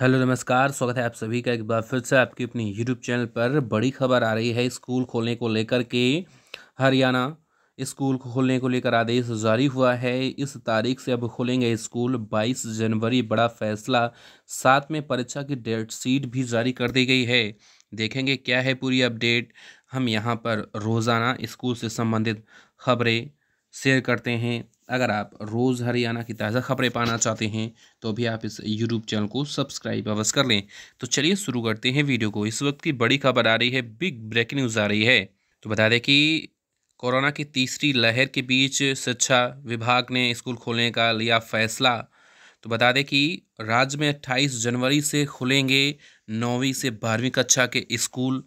hello नमस्कार स्वागत है आप सभी का एक बार फिर से आपके अपनी यूट्यूब चैनल पर बड़ी खबर आ रही है स्कूल खोलने को लेकर के हरियाणा स्कूल खोलने को लेकर आदेश जारी हुआ है इस तारीख से अब खोलेंगे स्कूल 22 जनवरी बड़ा फैसला साथ में परीक्षा की डेट शीट भी जारी कर दी गई है देखेंगे क्या है पूरी अपडेट हम यहाँ पर रोज़ाना स्कूल से संबंधित खबरें शेयर करते हैं अगर आप रोज़ हरियाणा की ताज़ा खबरें पाना चाहते हैं तो भी आप इस यूट्यूब चैनल को सब्सक्राइब अवश्य कर लें तो चलिए शुरू करते हैं वीडियो को इस वक्त की बड़ी खबर आ रही है बिग ब्रेकिंग न्यूज़ आ रही है तो बता दें कि कोरोना की तीसरी लहर के बीच शिक्षा विभाग ने स्कूल खोलने का लिया फैसला तो बता दें कि राज्य में अट्ठाईस जनवरी से खुलेंगे नौवीं से बारहवीं कक्षा के स्कूल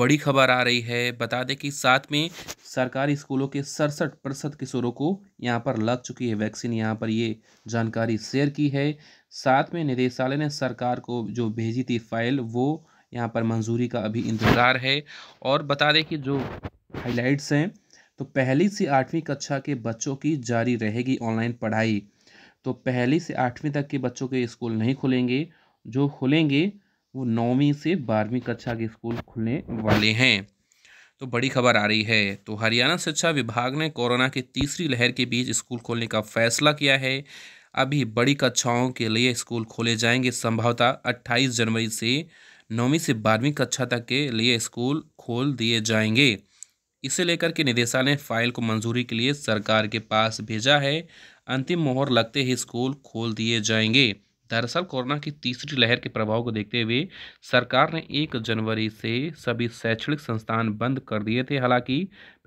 बड़ी खबर आ रही है बता दें कि साथ में सरकारी स्कूलों के सड़सठ प्रतिशत किशोरों को यहाँ पर लग चुकी है वैक्सीन यहाँ पर ये जानकारी शेयर की है साथ में निदेशालय ने सरकार को जो भेजी थी फाइल वो यहाँ पर मंजूरी का अभी इंतज़ार है और बता दें कि जो हाईलाइट्स हैं तो पहली से आठवीं कक्षा के बच्चों की जारी रहेगी ऑनलाइन पढ़ाई तो पहली से आठवीं तक के बच्चों के स्कूल नहीं खुलेंगे जो खुलेंगे वो नौवीं से बारहवीं कक्षा के स्कूल खुलने वाले हैं तो बड़ी खबर आ रही है तो हरियाणा शिक्षा विभाग ने कोरोना की तीसरी लहर के बीच स्कूल खोलने का फैसला किया है अभी बड़ी कक्षाओं के लिए स्कूल खोले जाएंगे संभवतः अट्ठाईस जनवरी से नौवीं से बारहवीं कक्षा तक के लिए स्कूल खोल दिए जाएंगे इसे लेकर के निदेशालय ने फाइल को मंजूरी के लिए सरकार के पास भेजा है अंतिम मोहर लगते ही स्कूल खोल दिए जाएंगे दरअसल कोरोना की तीसरी लहर के प्रभाव को देखते हुए सरकार ने एक जनवरी से सभी शैक्षणिक संस्थान बंद कर दिए थे हालांकि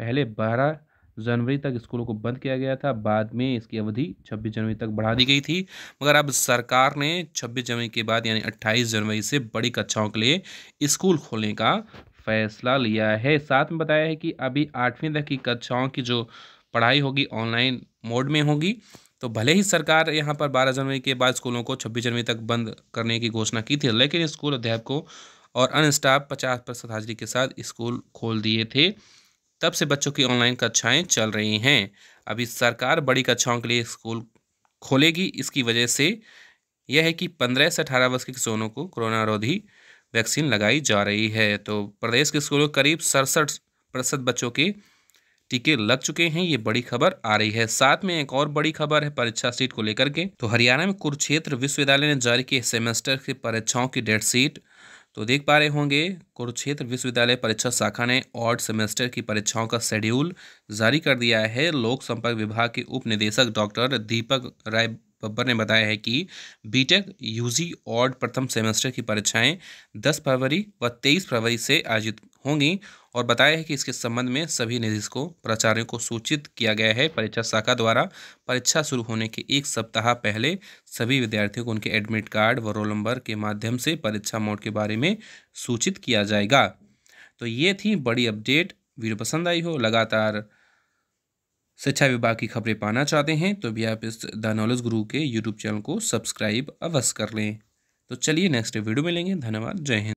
पहले बारह जनवरी तक स्कूलों को बंद किया गया था बाद में इसकी अवधि 26 जनवरी तक बढ़ा दी गई थी मगर अब सरकार ने 26 जनवरी के बाद यानी 28 जनवरी से बड़ी कक्षाओं के लिए स्कूल खोलने का फैसला लिया है साथ में बताया है कि अभी आठवीं तक की कक्षाओं की जो पढ़ाई होगी ऑनलाइन मोड में होगी तो भले ही सरकार यहाँ पर बारह जनवरी के बाद स्कूलों को छब्बीस जनवरी तक बंद करने की घोषणा की थी लेकिन स्कूल अध्यापकों और अन्य स्टाफ पचास प्रतिशत हाजिरी के साथ स्कूल खोल दिए थे तब से बच्चों की ऑनलाइन कक्षाएँ चल रही हैं अभी सरकार बड़ी कक्षाओं के लिए स्कूल खोलेगी इसकी वजह से यह है कि पंद्रह से अठारह वर्ष के किसानों को कोरोना रोधी वैक्सीन लगाई जा रही है तो प्रदेश के स्कूलों करीब सड़सठ प्रतिशत बच्चों के टीके लग चुके हैं ये बड़ी खबर आ रही है साथ में एक और बड़ी खबर है परीक्षा सीट को लेकर के तो हरियाणा में कुरुक्षेत्र विश्वविद्यालय ने जारी किए सेमेस्टर की परीक्षाओं की डेट सीट तो देख पा रहे होंगे कुरुक्षेत्र विश्वविद्यालय परीक्षा शाखा ने ऑर्ड सेमेस्टर की परीक्षाओं का शेड्यूल जारी कर दिया है लोक संपर्क विभाग के उप निदेशक डॉक्टर दीपक राय बब्बर ने बताया है कि बीटेक यूजी ऑर्ड प्रथम सेमेस्टर की परीक्षाएं 10 फरवरी व 23 फरवरी से आयोजित होंगी और बताया है कि इसके संबंध में सभी निदेशकों प्राचार्यों को सूचित किया गया है परीक्षा शाखा द्वारा परीक्षा शुरू होने के एक सप्ताह पहले सभी विद्यार्थियों को उनके एडमिट कार्ड व रोल नंबर के माध्यम से परीक्षा मोड के बारे में सूचित किया जाएगा तो ये थी बड़ी अपडेट वीडियो पसंद आई हो लगातार शिक्षा विभाग की खबरें पाना चाहते हैं तो भी आप इस द नॉलेज गुरु के यूट्यूब चैनल को सब्सक्राइब अवश्य कर लें तो चलिए नेक्स्ट वीडियो में लेंगे धन्यवाद जय हिंद